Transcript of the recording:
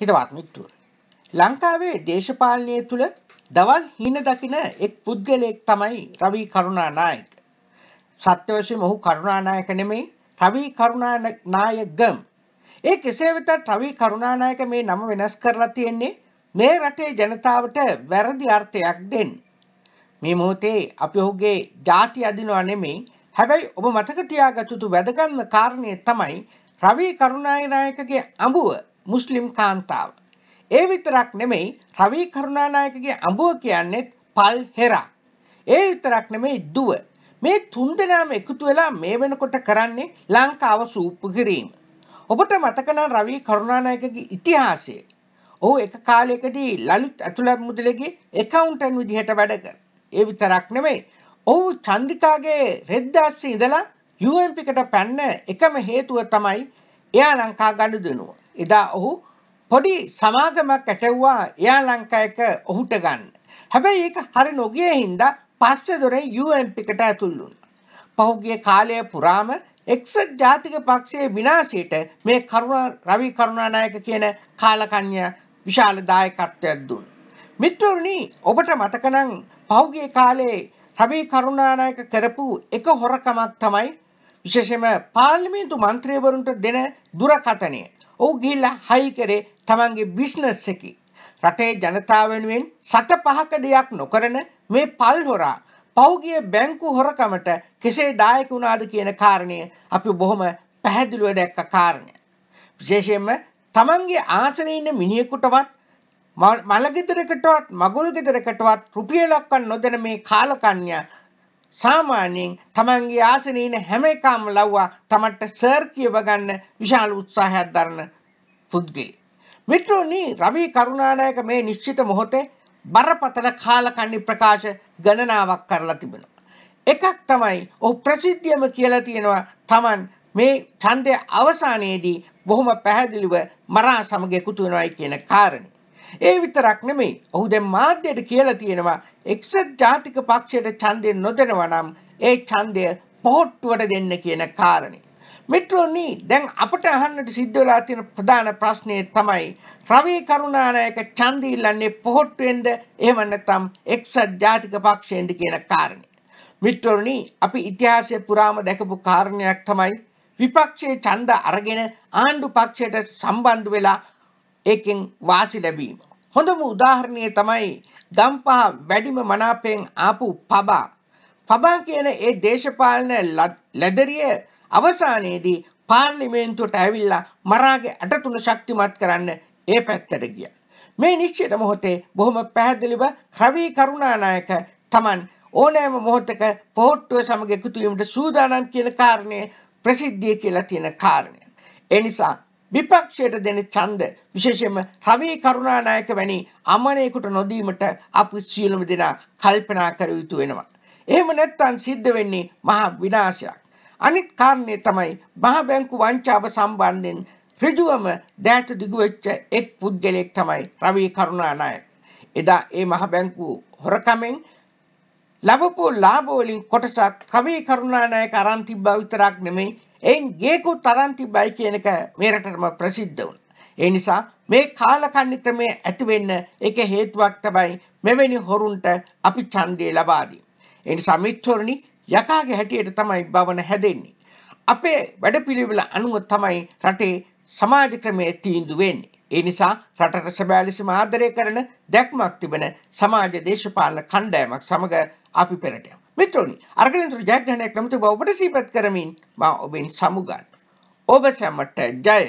හිතවත් මිත්තුව. ලංකාවේ දේශපාලනය තුළ දවල් හින දකින එක් පුද්ගලයෙක් තමයි රවී කරුණානායක. සත්‍යවශය මොහු කරුණානායක නෙමෙයි රවී කරුණානායගම්. ඒ කෙසේ වෙතත් රවී කරුණානායක මේ නම වෙනස් කරලා තියෙන්නේ මේ රටේ ජනතාවට වැරදි අර්ථයක් දෙන්න. මේ මොහොතේ අපි ඔහුගේ ಜಾති අදිනවා නෙමෙයි හැබැයි ඔබ මතක තියාගත යුතු වැදගත්ම කාරණය තමයි රවී කරුණානායකගේ අඹුව මුස්ලිම් කාන්තාව. ඒ විතරක් නෙමෙයි රවී කරුණානායකගේ අඹුව කියන්නෙත් පල් හෙරක්. ඒ විතරක් නෙමෙයි දුව. මේ තුන්දෙනාම එකතු වෙලා මේ වෙනකොට කරන්නේ ලංකාව සූප්පු කිරීම. ඔබට මතකනම් රවී කරුණානායකගේ ඉතිහාසය. ඔහු එක කාලයකදී ලලිත් ඇතුළත් මුදලගේ එකවුන්ටන් විදිහට වැඩ කර. ඒ විතරක් නෙමෙයි. ඔහු චන්ද්‍රිකාගේ රෙද්දාස්සේ ඉඳලා UMපිකට පැන්න එකම හේතුව තමයි එයා ලංකා ගඩු දෙනවා. එදා ඔහු පොඩි සමාගමක් ඇටව්වා එයා ලංකායක ඔහුට ගන්න. හැබැයි ඒක හරි නොගිය හින්දා පස්සේ දොරේ UMපිකට ඇතුල් වුණා. පහුගිය කාලය පුරාම එක්සත් ජාතික පක්ෂයේ විනාශයට මේ කරුණ රවි කරුණානායක කියන කාලකන්‍ය විශාල දායකත්වයක් දුන්. මිත්‍රෝනි ඔබට මතකනම් පහුගිය කාලේ රවි කරුණානායක කරපු එක හොරකමක් තමයි විශේෂම පාර්ලිමේන්තු මන්ත්‍රීවරුන්ට දෙන දුරකථනය ඔහු ගිහිල්ලා හයි කරේ තමන්ගේ බිස්නස් එකි. රටේ ජනතාව වෙනුවෙන් සත පහක දෙයක් නොකරන මේ පල්හොරා පෞගිය බැංකු හොරකමට කෙසේ දායක වුණාද කියන කාරණය අපි බොහොම පැහැදිලිව දැක්ක කාරණය. විශේෂයෙන්ම තමන්ගේ ආසනයේ ඉන්න මිනිහෙකුටවත් මලගෙදරකටවත් මගුල් ගෙදරකටවත් රුපියලක්වත් නොදෙන මේ කාලකන්‍යා සාමාන්‍යයෙන් තමන්ගේ ආසනයේ ඉන්න හැම එකම ලව්වා තමන්ට සර් කියව ගන්න විශාල උත්සාහයක් දරන පුද්ගලෙක්. මිත්‍රෝනි රවි කරුණානායක මේ නිශ්චිත මොහොතේ බරපතල කාලකන්ණි ප්‍රකාශ ගණනාවක් කරලා තිබෙනවා. එකක් තමයි ඔහු ප්‍රසිද්ධියම කියලා තියෙනවා Taman මේ ඡන්දය අවසානයේදී බොහොම පැහැදිලිව මරා සමග එකතු වෙනවායි කියන කාරණේ. ඒ විතරක් නෙමෙයි ඔහු දැන් මාධ්‍යයට කියලා තියෙනවා එක්සත් ජාතික පක්ෂයට ඡන්දය නොදෙනවා නම් ඒ ඡන්දය පොහොට්ටුවට දෙන්න කියන කාරණේ. මෙට්‍රෝනි දැන් අපට අහන්නට සිද්ධ වෙලා තියෙන ප්‍රධාන ප්‍රශ්නේ තමයි රවී කරුණානායක ඡන්දය ඉල්ලන්නේ පොහොට්ටුවෙන්ද එහෙම නැත්නම් එක්සත් ජාතික පක්ෂයෙන්ද කියන කාරණේ. මිත්‍රෝනි අපි ඉතිහාසය පුරාම දැකපු කාරණයක් තමයි විපක්ෂයේ ඡන්ද අරගෙන ආණ්ඩු පක්ෂයට සම්බන්ධ වෙලා ඒකෙන් වාසි ලැබීම. හොඳම උදාහරණය තමයි ගම්පහ වැඩිම මනාපයෙන් ආපු පබා. පබා කියන ඒ දේශපාලන ලැදරිය අවසානයේදී පාර්ලිමේන්තුවට ඇවිල්ලා මරාගේ ඇටතුන ශක්තිමත් කරන්න ඒ පැත්තට ගිය. මේ නිශ්චිත මොහොතේ බොහොම පැහැදිලිව රවී කරුණානායක තමන් ඕනෑම මොහොතක පෝට්ටුව සමග එකතුවීමට සූදානම් කියන කාරණය ප්‍රසිද්ධිය කියලා තියෙන කාරණය. එනිසා විපක්ෂයට දෙන ඡන්ද විශේෂයෙන්ම රවී කරුණානායක වැනි අමරේකට නොදීමට අපි සියලුම දෙනා කල්පනා කර යුතු වෙනවා. එහෙම නැත්නම් සිද්ධ වෙන්නේ මහා විනාශයක්. අනිත් කාරණේ තමයි මහා බැංකු වංචාව සම්බන්ධයෙන් ඍජුවම දෑත දිගු වෙච්ච එක් පුද්ගලයෙක් තමයි රවී කරුණානායක. එදා ඒ මහා බැංකු හොරකමෙන් ලැබපු ලාභ වලින් කොටසක් කවි කරුණානායක අරන් තිබ්බා විතරක් නෙමෙයි එයින් ගේකු තරම් තිබයි කියන එක මේ රටටම ප්‍රසිද්ධ වුණා. ඒ නිසා මේ කාලකන්ණි ක්‍රමය ඇති වෙන්න ඒක හේතුවක් තමයි මෙවැනි හොරුන්ට අපි ඡන්දය ලබා දීම. ඒ නිසා මිත්‍රෝනි යකාගේ හැටියට තමයි භවන හැදෙන්නේ. අපේ වැඩපිළිවෙල අනුව තමයි රටේ සමාජ ක්‍රමය තීන්දුව වෙන්නේ. ඒ නිසා රටට සැබෑලෙසම ආදරය කරන දැක්මක් තිබෙන සමාජ දේශපාලන කණ්ඩායමක් සමග අපි පෙරට යමු. මිත්‍රනි අරගලින්තුරු ජයග්‍රහණයක් නොමැති බව ඔබට සිහිපත් කරමින් මා ඔබෙන් සමුගන්න. ඔබ සැමට ජය